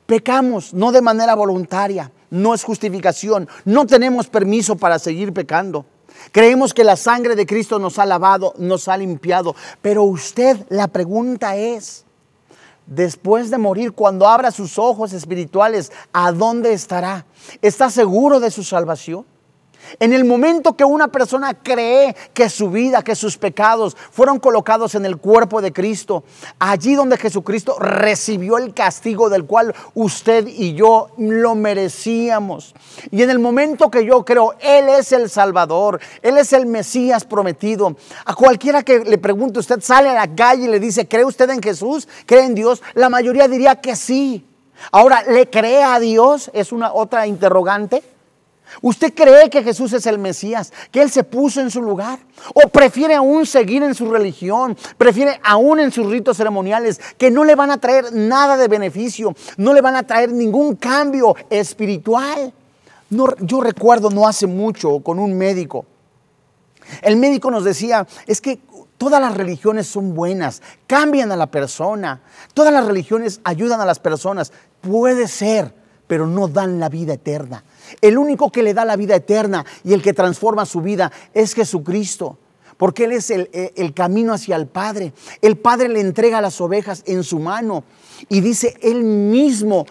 pecamos, no de manera voluntaria, no es justificación, no tenemos permiso para seguir pecando. Creemos que la sangre de Cristo nos ha lavado, nos ha limpiado, pero usted la pregunta es, después de morir, cuando abra sus ojos espirituales, ¿a dónde estará? ¿Está seguro de su salvación? En el momento que una persona cree que su vida, que sus pecados fueron colocados en el cuerpo de Cristo, allí donde Jesucristo recibió el castigo del cual usted y yo lo merecíamos. Y en el momento que yo creo, Él es el Salvador, Él es el Mesías prometido. A cualquiera que le pregunte, usted sale a la calle y le dice, ¿cree usted en Jesús? ¿Cree en Dios? La mayoría diría que sí. Ahora, ¿le cree a Dios? Es una otra interrogante. ¿Usted cree que Jesús es el Mesías? ¿Que Él se puso en su lugar? ¿O prefiere aún seguir en su religión? ¿Prefiere aún en sus ritos ceremoniales que no le van a traer nada de beneficio? ¿No le van a traer ningún cambio espiritual? yo recuerdo no hace mucho con un médico. El médico nos decía, es que Todas las religiones son buenas, cambian a la persona. Todas las religiones ayudan a las personas. Puede ser, pero no dan la vida eterna. El único que le da la vida eterna y el que transforma su vida es Jesucristo, porque Él es e, el, camino hacia el Padre. El Padre le entrega las ovejas en su mano y dice Él mismo,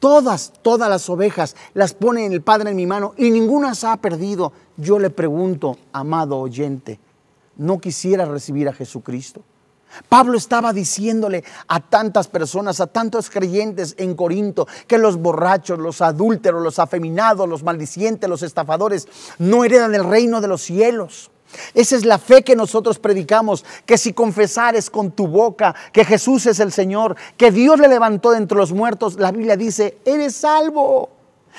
todas, todas las ovejas las pone en el Padre en mi mano y ninguna se ha perdido. Yo le pregunto, amado oyente, ¿no quisiera recibir a Jesucristo? Pablo estaba diciéndole a tantas personas, a tantos creyentes en Corinto, que los borrachos, los adúlteros, los afeminados, los maldicientes, los estafadores no heredan el reino de los cielos. Esa es la fe que nosotros predicamos, que si confesares con tu boca que Jesús es el Señor, que Dios le levantó de entre los muertos, la Biblia dice, eres salvo.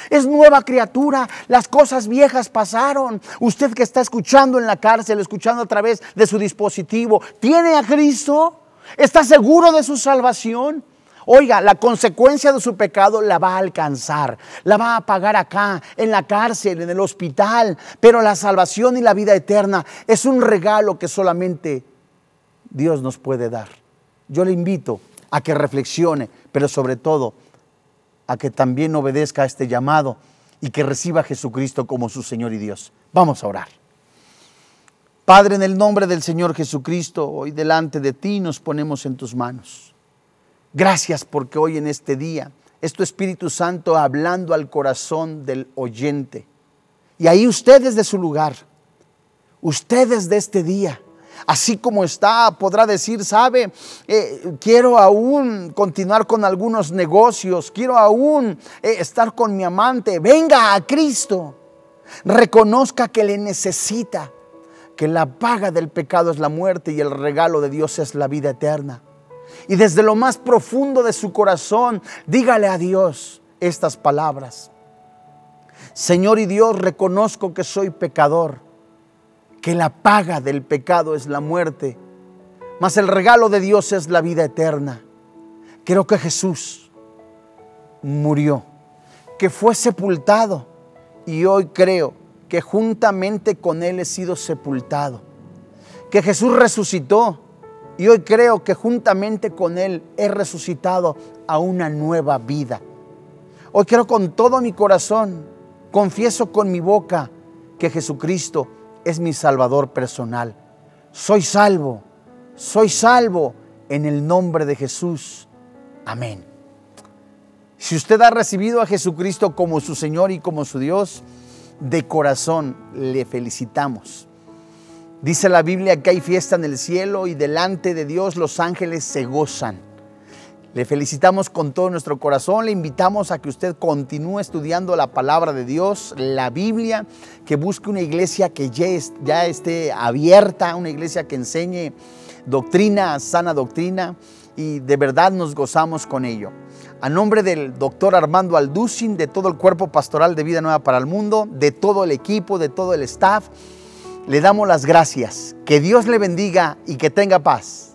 Es nueva criatura. Las cosas viejas pasaron. Usted que está escuchando en la cárcel, escuchando a través de su dispositivo, ¿tiene a Cristo? ¿Está seguro de su salvación? Oiga, la consecuencia de su pecado la va a alcanzar, la va a pagar acá, en la cárcel, en el hospital, pero la salvación y la vida eterna es un regalo que solamente Dios nos puede dar. Yo le invito a que reflexione, pero sobre todo a que también obedezca a este llamado y que reciba a Jesucristo como su Señor y Dios. Vamos a orar. Padre, en el nombre del Señor Jesucristo, hoy delante de ti nos ponemos en tus manos. Gracias porque hoy en este día es tu Espíritu Santo hablando al corazón del oyente. Y ahí ustedes de su lugar, ustedes de este día, así como está, podrá decir, sabe, eh, quiero aún continuar con algunos negocios, quiero aún eh, estar con mi amante, venga a Cristo, reconozca que le necesita, que la paga del pecado es la muerte y el regalo de Dios es la vida eterna. Y desde lo más profundo de su corazón, dígale a Dios estas palabras. Señor y Dios, reconozco que soy pecador que la paga del pecado es la muerte, mas el regalo de Dios es la vida eterna. Creo que Jesús murió, que fue sepultado y hoy creo que juntamente con Él he sido sepultado, que Jesús resucitó y hoy creo que juntamente con Él he resucitado a una nueva vida. Hoy quiero con todo mi corazón, confieso con mi boca que Jesucristo es mi Salvador personal. Soy salvo, soy salvo en el nombre de Jesús. Amén. Si usted ha recibido a Jesucristo como su Señor y como su Dios, de corazón le felicitamos. Dice la Biblia que hay fiesta en el cielo y delante de Dios los ángeles se gozan. Le felicitamos con todo nuestro corazón, le invitamos a que usted continúe estudiando la palabra de Dios, la Biblia, que busque una iglesia que ya, esté abierta, una iglesia que enseñe doctrina, sana doctrina, y de verdad nos gozamos con ello. A nombre del doctor Armando Alducin, de todo el cuerpo pastoral de Vida Nueva para el Mundo, de todo el equipo, de todo el staff, le damos las gracias. Que Dios le bendiga y que tenga paz.